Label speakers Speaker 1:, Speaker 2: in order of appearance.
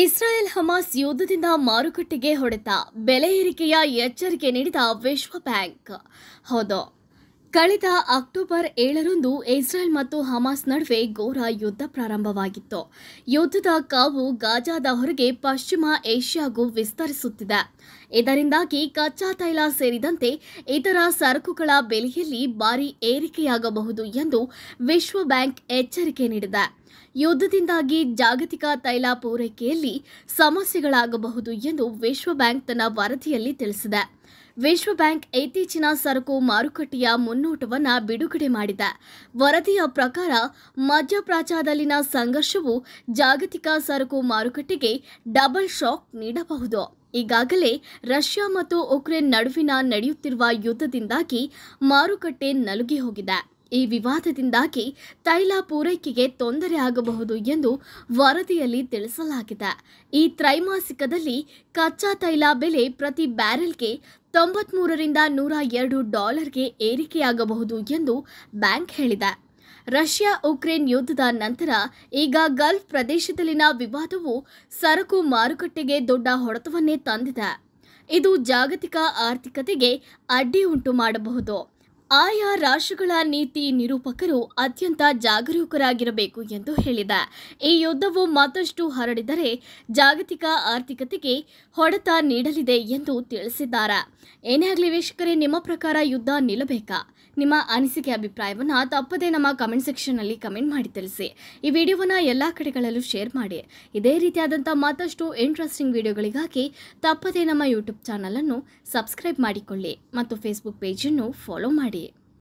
Speaker 1: Israel Hamas ಯುದ್ಧದಿಂದ ಮಾರುಕಟ್ಟೆಗೆ ಹೊಡೆತ ಬೆಲೆ ಏರಿಕೆಯ ಎಚ್ಚರಿಕೆ ನೀಡಿದ ವಿಶ್ವ ಬ್ಯಾಂಕ್ ಹೌದು ಕಳೆದ ಅಕ್ಟೋಬರ್ ಏಳರಂದು ಇಸ್ರೇಲ್ ಮತ್ತು ಹಮಾಸ್ ನಡುವೆ ಘೋರ ಯುದ್ಧ ಪ್ರಾರಂಭವಾಗಿತ್ತು ಯುದ್ಧದ ಕಾವು ಗಾಜಾದ ಹೊರಗೆ ಪಶ್ಚಿಮ ಏಷ್ಯಾಗೂ ವಿಸ್ತರಿಸುತ್ತಿದೆ ಇದರಿಂದಾಗಿ ಕಚ್ಚಾ ತೈಲ ಸೇರಿದಂತೆ ಇತರ ಸರಕುಗಳ ಬೆಲೆಯಲ್ಲಿ ಭಾರಿ ಏರಿಕೆಯಾಗಬಹುದು ಎಂದು ವಿಶ್ವ ಬ್ಯಾಂಕ್ ಎಚ್ಚರಿಕೆ ನೀಡಿದೆ ಯುದ್ಧದಿಂದಾಗಿ ಜಾಗತಿಕ ತೈಲ ಪೂರೈಕೆಯಲ್ಲಿ ಸಮಸ್ಯೆಗಳಾಗಬಹುದು ಎಂದು ವಿಶ್ವ ಬ್ಯಾಂಕ್ ತನ್ನ ವರದಿಯಲ್ಲಿ ತಿಳಿಸಿದೆ ವಿಶ್ವ ಬ್ಯಾಂಕ್ ಇತ್ತೀಚಿನ ಸರಕು ಮಾರುಕಟ್ಟೆಯ ಮುನ್ನೋಟವನ್ನು ಬಿಡುಗಡೆ ಮಾಡಿದೆ ವರದಿಯ ಪ್ರಕಾರ ಮಧ್ಯಪ್ರಾಚ್ಯದಲ್ಲಿನ ಸಂಘರ್ಷವು ಜಾಗತಿಕ ಸರಕು ಮಾರುಕಟ್ಟೆಗೆ ಡಬಲ್ ಶಾಕ್ ನೀಡಬಹುದು ಈಗಾಗಲೇ ರಷ್ಯಾ ಮತ್ತು ಉಕ್ರೇನ್ ನಡುವಿನ ನಡೆಯುತ್ತಿರುವ ಯುದ್ಧದಿಂದಾಗಿ ಮಾರುಕಟ್ಟೆ ನಲುಗಿ ಹೋಗಿದೆ ಈ ವಿವಾದದಿಂದಾಗಿ ತೈಲ ಪೂರೈಕೆಗೆ ತೊಂದರೆ ಆಗಬಹುದು ಎಂದು ವರದಿಯಲ್ಲಿ ತಿಳಿಸಲಾಗಿದೆ ಈ ತ್ರೈಮಾಸಿಕದಲ್ಲಿ ಕಚ್ಚಾ ತೈಲ ಬೆಲೆ ಪ್ರತಿ ಬ್ಯಾರೆಲ್ಗೆ ತೊಂಬತ್ಮೂರರಿಂದ ನೂರ ಎರಡು ಡಾಲರ್ಗೆ ಏರಿಕೆಯಾಗಬಹುದು ಎಂದು ಬ್ಯಾಂಕ್ ಹೇಳಿದೆ ರಷ್ಯಾ ಉಕ್ರೇನ್ ಯುದ್ಧದ ನಂತರ ಈಗ ಗಲ್ಫ್ ಪ್ರದೇಶದಲ್ಲಿನ ವಿವಾದವು ಸರಕು ಮಾರುಕಟ್ಟೆಗೆ ದೊಡ್ಡ ಹೊಡೆತವನ್ನೇ ತಂದಿದೆ ಇದು ಜಾಗತಿಕ ಆರ್ಥಿಕತೆಗೆ ಅಡ್ಡಿ ಉಂಟು ಮಾಡಬಹುದು ಆಯಾ ರಾಷ್ಟ್ರಗಳ ನೀತಿ ನಿರೂಪಕರು ಅತ್ಯಂತ ಜಾಗರೂಕರಾಗಿರಬೇಕು ಎಂದು ಹೇಳಿದ ಈ ಯುದ್ಧವು ಮತ್ತಷ್ಟು ಹರಡಿದರೆ ಜಾಗತಿಕ ಆರ್ಥಿಕತೆಗೆ ಹೊಡೆತ ನೀಡಲಿದೆ ಎಂದು ತಿಳಿಸಿದ್ದಾರೆ ಏನೇ ಆಗಲಿ ವೀಕ್ಷಕರೇ ನಿಮ್ಮ ಪ್ರಕಾರ ಯುದ್ಧ ನಿಲ್ಲಬೇಕಾ ನಿಮ್ಮ ಅನಿಸಿಕೆ ಅಭಿಪ್ರಾಯವನ್ನು ತಪ್ಪದೇ ನಮ್ಮ ಕಮೆಂಟ್ ಸೆಕ್ಷನ್ನಲ್ಲಿ ಕಮೆಂಟ್ ಮಾಡಿ ತಿಳಿಸಿ ಈ ವಿಡಿಯೋವನ್ನು ಎಲ್ಲ ಕಡೆಗಳಲ್ಲೂ ಶೇರ್ ಮಾಡಿ ಇದೇ ರೀತಿಯಾದಂಥ ಮತ್ತಷ್ಟು ಇಂಟ್ರೆಸ್ಟಿಂಗ್ ವಿಡಿಯೋಗಳಿಗಾಗಿ ತಪ್ಪದೇ ನಮ್ಮ ಯೂಟ್ಯೂಬ್ ಚಾನಲನ್ನು ಸಬ್ಸ್ಕ್ರೈಬ್ ಮಾಡಿಕೊಳ್ಳಿ ಮತ್ತು ಫೇಸ್ಬುಕ್ ಪೇಜನ್ನು ಫಾಲೋ ಮಾಡಿ